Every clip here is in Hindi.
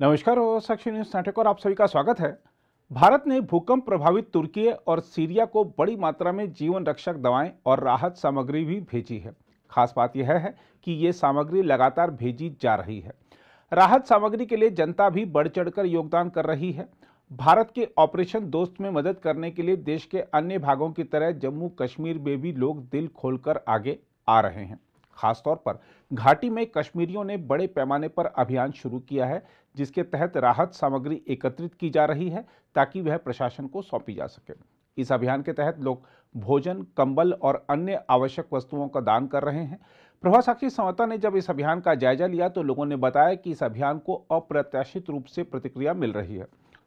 नमस्कार और साक्षी न्यूज नाटक और आप सभी का स्वागत है भारत ने भूकंप प्रभावित तुर्की और सीरिया को बड़ी मात्रा में जीवन रक्षक दवाएं और राहत सामग्री भी भेजी है खास बात यह है कि ये सामग्री लगातार भेजी जा रही है राहत सामग्री के लिए जनता भी बढ़ चढ़कर योगदान कर रही है भारत के ऑपरेशन दोस्त में मदद करने के लिए देश के अन्य भागों की तरह जम्मू कश्मीर में भी लोग दिल खोलकर आगे आ रहे हैं खासतौर पर घाटी में कश्मीरियों ने बड़े पैमाने पर अभियान शुरू किया है जिसके तहत राहत सामग्री एकत्रित की जा रही है ताकि वह प्रशासन को सौंपी जा सके इस अभियान के तहत लोग भोजन कंबल और अन्य आवश्यक वस्तुओं का दान कर रहे हैं प्रभा साक्षी समता ने जब इस अभियान का जायजा लिया तो लोगों ने बताया कि इस अभियान को अप्रत्याशित रूप से प्रतिक्रिया मिल रही है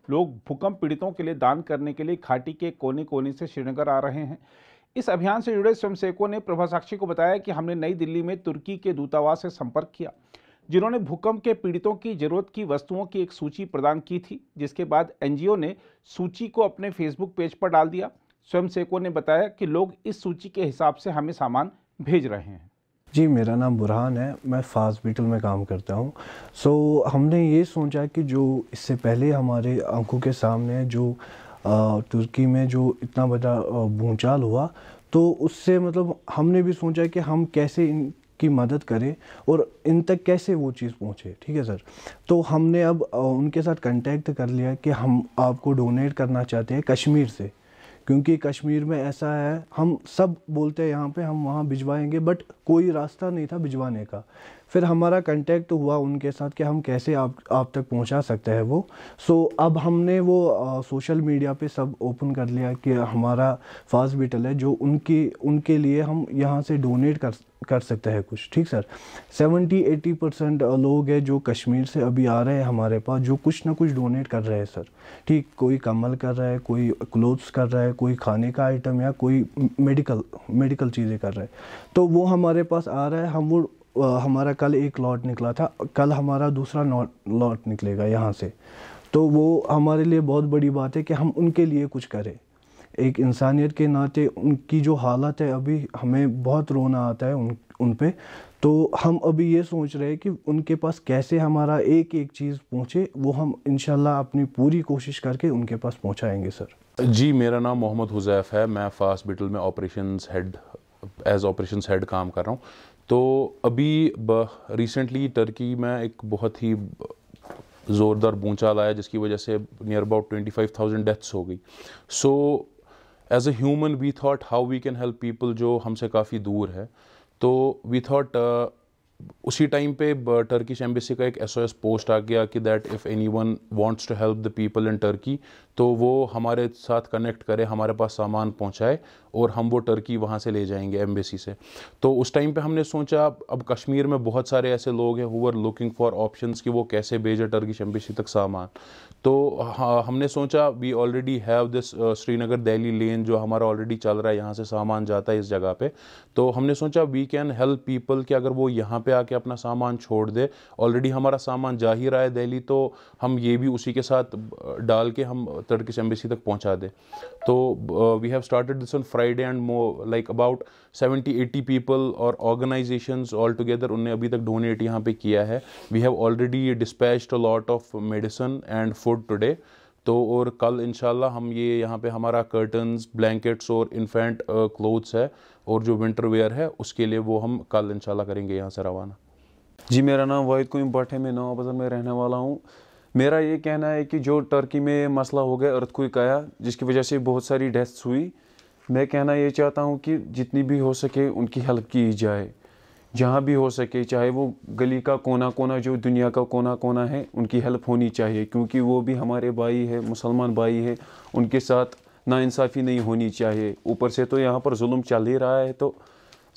लोग भूकंप पीड़ितों के लिए दान करने के लिए घाटी के कोने कोने से श्रीनगर आ रहे हैं इस अभियान से जुड़े स्वयंसेवकों ने प्रभा साक्षी को बताया कि हमने नई दिल्ली में तुर्की के दूतावास से संपर्क किया जिन्होंने भूकंप के पीड़ितों की जरूरत की वस्तुओं की एक सूची प्रदान की थी जिसके बाद एनजीओ ने सूची को अपने फेसबुक पेज पर डाल दिया स्वयंसेवकों ने बताया कि लोग इस सूची के हिसाब से हमें सामान भेज रहे हैं जी मेरा नाम बुरहान है मैं फास्ट में काम करता हूँ सो so, हमने ये सोचा कि जो इससे पहले हमारे आंखों के सामने जो तुर्की में जो इतना बड़ा भूचाल हुआ तो उससे मतलब हमने भी सोचा कि हम कैसे इन की मदद करें और इन तक कैसे वो चीज़ पहुंचे ठीक है सर तो हमने अब उनके साथ कंटेक्ट कर लिया कि हम आपको डोनेट करना चाहते हैं कश्मीर से क्योंकि कश्मीर में ऐसा है हम सब बोलते हैं यहाँ पे हम वहाँ भिजवाएंगे बट कोई रास्ता नहीं था भिजवाने का फिर हमारा कंटेक्ट हुआ उनके साथ कि हम कैसे आप आप तक पहुंचा सकते हैं वो सो so, अब हमने वो आ, सोशल मीडिया पे सब ओपन कर लिया कि हमारा फास्पिटल है जो उनकी उनके लिए हम यहाँ से डोनेट कर कर सकते हैं कुछ ठीक सर 70 80 परसेंट लोग हैं जो कश्मीर से अभी आ रहे हैं हमारे पास जो कुछ ना कुछ डोनेट कर रहे हैं सर ठीक कोई कमल कर रहा है कोई क्लोथ्स कर रहा है कोई खाने का आइटम या कोई मेडिकल मेडिकल चीज़ें कर रहा है तो वो हमारे पास आ रहा है हम वो हमारा कल एक लॉट निकला था कल हमारा दूसरा लॉट निकलेगा यहाँ से तो वो हमारे लिए बहुत बड़ी बात है कि हम उनके लिए कुछ करें एक इंसानियत के नाते उनकी जो हालत है अभी हमें बहुत रोना आता है उन उन पर तो हम अभी ये सोच रहे हैं कि उनके पास कैसे हमारा एक एक चीज़ पहुँचे वो हम इन अपनी पूरी कोशिश करके उनके पास पहुँचाएँगे सर जी मेरा नाम मोहम्मद हुजैफ है मैं फास्ट बिटल में operation head as operation head काम कर रहा हूँ तो अभी रिसेंटली टर्की में एक बहुत ही ज़ोरदार भूचाल आया जिसकी वजह से near about twenty five thousand deaths हो गई so as a human we thought how we can help people जो हमसे काफ़ी दूर है तो वी थाट उसी टाइम पे टर्किश एम्बेसी का एक एस पोस्ट आ गया कि that if anyone wants to help the people in Turkey तो वो हमारे साथ कनेक्ट करे हमारे पास सामान पहुंचाए और हम वो टर्की वहाँ से ले जाएंगे एम्बेसी से तो उस टाइम पे हमने सोचा अब कश्मीर में बहुत सारे ऐसे लोग हैं who are looking for options कि वो कैसे भेजे टर्किश एम्बेसी तक सामान तो हमने सोचा we already have this Srinagar Delhi lane जो हमारा ऑलरेडी चल रहा है यहाँ से सामान जाता है इस जगह पे तो हमने सोचा वी कैन हेल्प पीपल कि अगर वो यहाँ पर पे आके अपना सामान छोड़ दे ऑलरेडी हमारा सामान जा ही रहा है दिल्ली तो हम ये भी उसी के साथ डाल के हम टर्किश एम्बेसी तक पहुंचा दे तो we have started this on Friday and more like about seventy eighty people और ऑर्गेनाइजेशन ऑल टुगेदर उनने अभी तक डोनेट यहाँ पे किया है we have already dispatch a lot of medicine and food today तो और कल इन हम ये यहाँ पे हमारा कर्टन्स ब्लैंकेट्स और इन्फेंट क्लोथ्स है और जो विंटर वेयर है उसके लिए वो हम कल इन करेंगे यहाँ से रवाना जी मेरा नाम वाहिद कोम भट है मैं नवाबजर में रहने वाला हूँ मेरा ये कहना है कि जो टर्की में मसला हो गया कोई काया जिसकी वजह से बहुत सारी डेथ्स हुई मैं कहना ये चाहता हूँ कि जितनी भी हो सके उनकी हेल्प की जाए जहाँ भी हो सके चाहे वो गली का कोना कोना जो दुनिया का कोना कोना है उनकी हेल्प होनी चाहिए क्योंकि वो भी हमारे भाई है मुसलमान भाई है उनके साथ नाइंसाफ़ी नहीं होनी चाहिए ऊपर से तो यहाँ पर जुल्म चल ही रहा है तो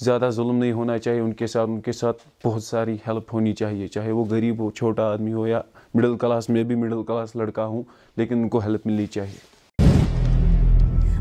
ज़्यादा जुल्म नहीं होना चाहिए उनके साथ उनके साथ बहुत सारी हेल्प होनी चाहिए चाहे वो गरीब हो छोटा आदमी हो या मिडिल क्लास में भी मिडिल क्लास लड़का हूँ लेकिन उनको हेल्प मिलनी चाहिए